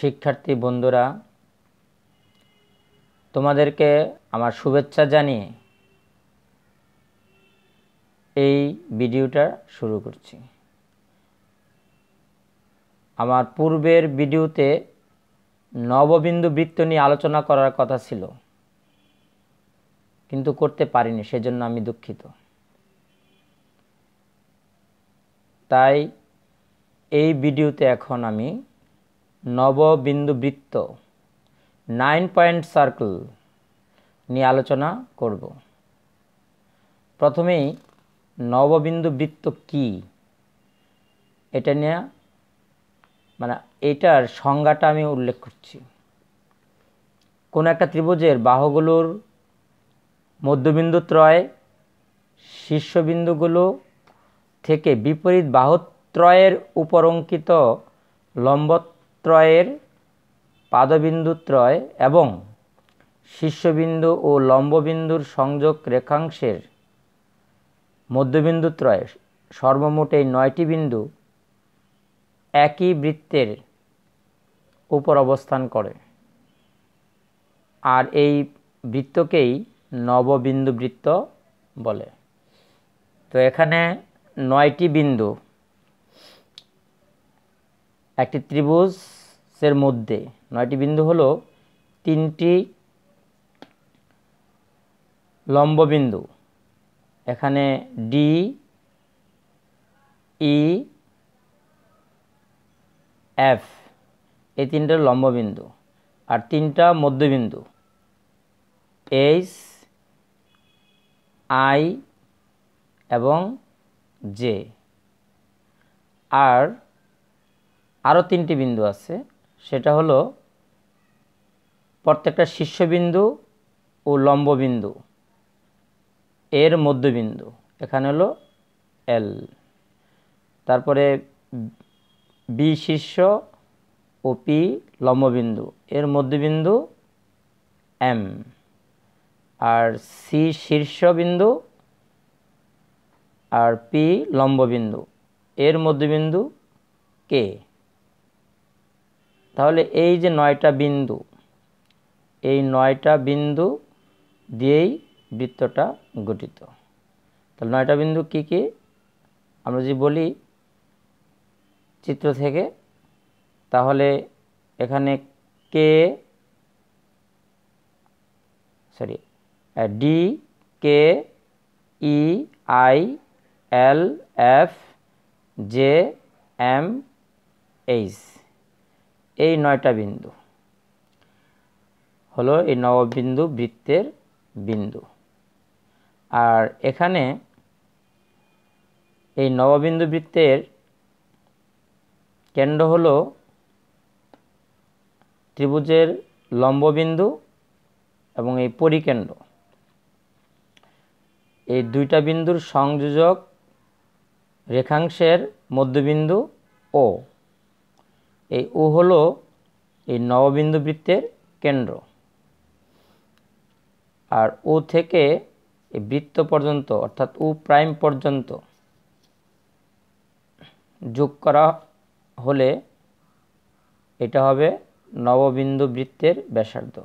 শিক্ষার্থী বন্ধুরা তোমাদেরকে আমার শুভেচ্ছা জানিয়ে এই ভিডিওটা শুরু করছি আমার পূর্বের ভিডিওতে নববিন্দু বৃত্ত নিয়ে আলোচনা করার কথা ছিল কিন্তু করতে পারিনি সেজন্য আমি দুঃখিত তাই এই ভিডিওতে এখন আমি নববিন্দুবৃত্ত নাইন পয়েন্ট সার্কেল নিয়ে আলোচনা করব প্রথমেই নববিন্দুবৃত্ত কি এটা নিয়ে মানে এটার সংজ্ঞাটা আমি উল্লেখ করছি কোনো একটা ত্রিভুজের বাহুগুলোর মধ্যবিন্দু ত্রয় শীর্ষবিন্দুগুলো থেকে বিপরীত বাহুত্রয়ের উপর অঙ্কিত লম্বত্ব ত্রয়ের পাদবিন্দু ত্রয় এবং শীর্ষবিন্দু ও লম্ববিন্দুর সংযোগ রেখাংশের ত্রয় সর্বমোট এই নয়টি বিন্দু একই বৃত্তের উপর অবস্থান করে আর এই বৃত্তকেই নববিন্দু বৃত্ত বলে তো এখানে নয়টি বিন্দু একটি ত্রিভুজের মধ্যে নয়টি বিন্দু হলো তিনটি লম্ববিন্দু এখানে ডি ই এফ এই তিনটা লম্ববিন্দু আর তিনটা মধ্যবিন্দু এইচ আই এবং জে আর আরও তিনটি বিন্দু আছে সেটা হলো প্রত্যেকটা শীর্ষবিন্দু ও লম্ববিন্দু এর মধ্যবিন্দু এখানে হলো এল তারপরে বি শীর্ষ ও পি লম্ববিন্দু এর মধ্যবিন্দু এম আর সি শীর্ষবিন্দু আর পি লম্ববিন্দু এর মধ্যবিন্দু কে তাহলে এই যে নয়টা বিন্দু এই নয়টা বিন্দু দিয়েই বৃত্তটা গঠিত তাহলে নয়টা বিন্দু কি কি আমরা যদি বলি চিত্র থেকে তাহলে এখানে K sorry D K E I L F J M H এই নয়টা বিন্দু হলো এই নববিন্দু বৃত্তের বিন্দু আর এখানে এই নববিন্দু বৃত্তের কেন্দ্র হল ত্রিভুজের লম্ববিন্দু এবং এই পরিকেন্দ্র এই দুইটা বিন্দুর সংযোজক রেখাংশের মধ্যবিন্দু ও এই ও হলো এই নববিন্দু বৃত্তের কেন্দ্র আর ও থেকে এই বৃত্ত পর্যন্ত অর্থাৎ ও প্রাইম পর্যন্ত যোগ করা হলে এটা হবে নববিন্দু বৃত্তের ব্যাসার্ধ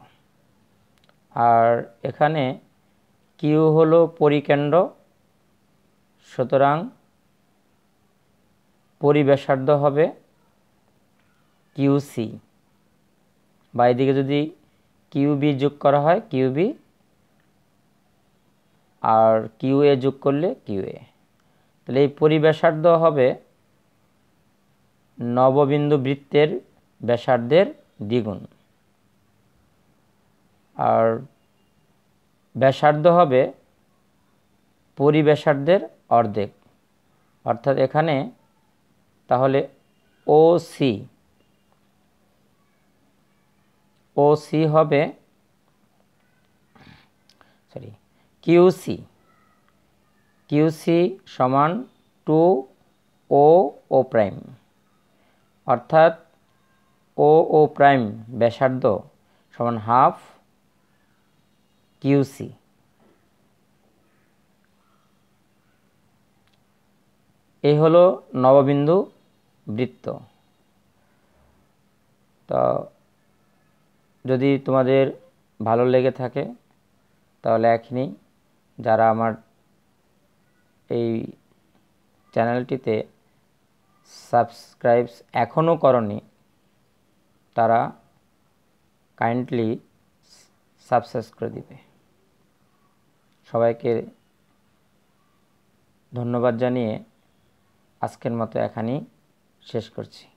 আর এখানে কিউ হলো পরিকেন্দ্র সুতরাং পরিব্যাসার্ধ হবে কিউসি বা এদিকে যদি কিউবি যোগ করা হয় কিউবি আর কিউএ যোগ করলে কিউএ তাহলে এই পরিবেশার্ধ হবে নববিন্দু বৃত্তের ব্যাসার্ধের দ্বিগুণ আর ব্যাসার্ধ হবে পরিবেশার্ধের অর্ধেক অর্থাৎ এখানে তাহলে ও সি ও সি হবে সরি কিউসি কিউসি সমান টু ও ও প্রাইম অর্থাৎ ও ও প্রাইম ব্যাসার্ধ সমান হাফ কিউসি এই হলো নববিন্দু বৃত্ত তো যদি তোমাদের ভালো লেগে থাকে তাহলে এখনই যারা আমার এই চ্যানেলটিতে সাবস্ক্রাইবস এখনও করনি তারা কাইন্ডলি সাবস্ক্রাইব করে দিবে সবাইকে ধন্যবাদ জানিয়ে আজকের মতো এখানেই শেষ করছি